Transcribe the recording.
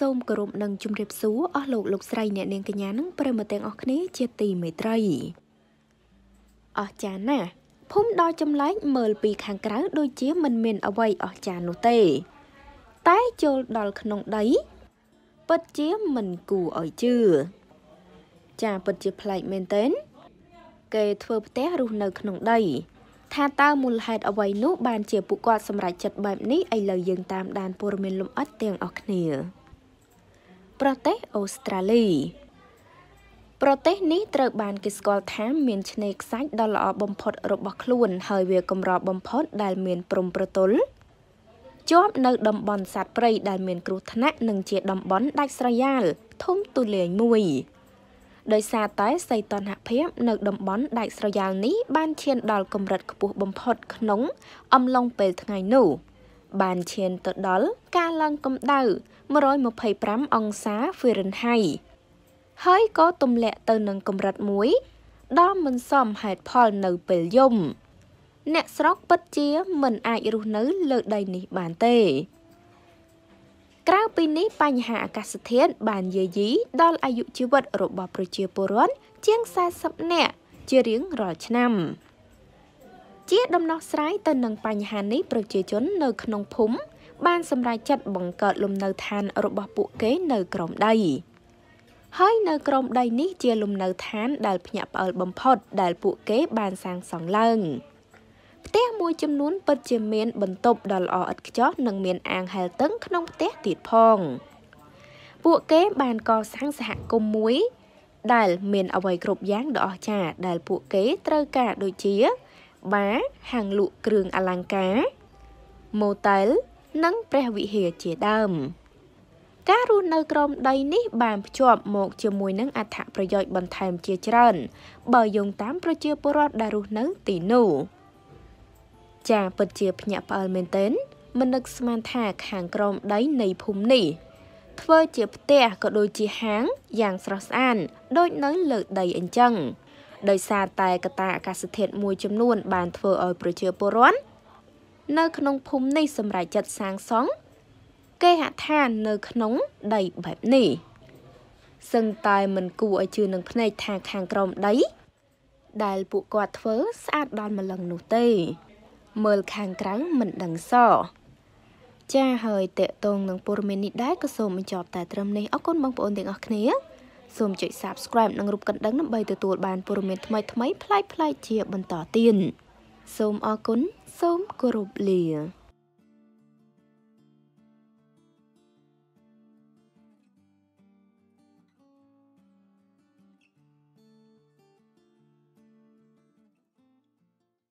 សូមគោរពនិងជម្រាបសួរអស់លោកលោកស្រីអ្នកនាងកញ្ញានិងប្រិមត្តទាំងអស់គ្នាជាទីមេត្រីអស្ចារ្យណាស់ភូមិដល់ចម្លែកមើលពីខាងក្រៅដូចជាមិនមានអ្វីអស្ចារ្យនោះទេ តែចូលដល់ក្នុងដី ពិតជាមិនគួរឲ្យជឿចាពិតជាប្លែកមែនទែនគេធ្វើផ្ទះរស់នៅក្នុងដី ថាតើមូលហេតុអ្វីនោះបានជាពួកគាត់សម្រេចចិត្តបែបនេះឥឡូវយើងតាមដានព័ត៌មានលម្អិតទាំងអស់គ្នាប្រទេសអូស្ត្រាលីប្រទេសនេះត្រូវបានគេស្គាល់ថាមានឆ្នេរខ្សាច់ដ៏ល្អបំផុតរបស់ខ្លួន ហើយវាកម្របំផុតដែលមានព្រំប្រទល់ជាប់នៅតំបន់សត្វព្រៃដែលមានគ្រោះថ្នាក់និងជាតំបន់ដាច់ស្រយាល ធំទូលាយមួយ ដោយសារតែសីតុណ្ហភាពនៅតំបន់ដាច់ស្រយាលនេះបានឈានដល់កម្រិតខ្ពស់បំផុតក្នុងអំឡុងពេលថ្ងៃនោះ។បានឈានទៅដល់ការឡើងកម្ដៅ125អង្សាហ្វេរិនហៃហើយក៏ទម្លាក់ទៅនឹងកម្រិតមួយដ៏មិនសមហេតុផលនៅពេលយប់អ្នកស្រុកពិតជាមិនអាចរស់នៅលើដីនេះបានទេ ក្រៅពីនេះបញ្ហាអាកាសធាតុបានយាយីដល់អាយុជីវិត របស់ប្រជាពលរដ្ឋជាង40នាក់ជារៀងរាល់ឆ្នាំ។ជាដំណោះស្រាយទៅនឹងបញ្ហានេះប្រជាជននៅក្នុងភូមិបានសម្រេចចិត្តបង្កើតលំនៅឋានរបស់ពួកគេនៅក្រោមដីហើយនៅក្រោមដីនេះជាលំនៅឋានដែលភ្ញាក់ផ្អើលបំផុតដែលពួកគេបានសាងសង់ឡើងផ្ទះមួយចំនួនពិតជាមានបន្ទប់ដ៏ល្អឥតខ្ចោះនិងមានអាងហែលទឹកក្នុងផ្ទះទៀតផងពួកគេបានកសាងសហគមន៍មួយ ដែលមានអ្វីគ្រប់យ៉ាងដ៏អស្ចារ្យដែលពួកគេត្រូវការដូចជាបារហាងលក់គ្រឿងអលង្ការម៉ូតែលនិងព្រះវិហារជាដើម ការរស់នៅក្រោមដីនេះបានភ្ជាប់មកជាមួយនឹងអត្ថប្រយោជន៍បន្ថែមជាច្រើន បើយោងតាម ប្រជាពលរដ្ឋដែលរស់នៅទីនោះចាពិតជាភ្ញាក់ផ្អើលមែនទែនមិននឹកស្មានថាខាងក្រោមដីនៃភូមិនេះ ធ្វើជាផ្ទះក៏ដូចជាហាង យ៉ាងស្រស់ស្អាតដូចនៅលើដីអញ្ចឹង។ដោយសារតែកត្តាអាកាសធាតុមួយចំនួនបានធ្វើឲ្យប្រជាពលរដ្ឋនៅក្នុងភូមិនេះសម្រាប់ចាត់សាងសង់គេហដ្ឋាននៅក្នុងដីបែបនេះសឹងតែមិនគួរឲ្យជឿនឹងភ្នែកថាខាងក្រោមដី ដែលពួកគាត់ធ្វើស្អាតដល់ម្លឹងនោះទេ មើលខាងក្រៅមិនដឹងសោះចាហើយតេតងនឹងព័ត៌មាននេះដែរក៏សូមបញ្ចប់តែត្រឹមនេះអរគុណបងប្អូនទាំងអស់គ្នាសូមចុច Subscribe និងរូបកណ្ដឹងដើម្បីទទួលបានព័ត៌មានថ្មីៗប្លែកៗជាបន្តទៀតសូមអរគុណសូមគោរពលា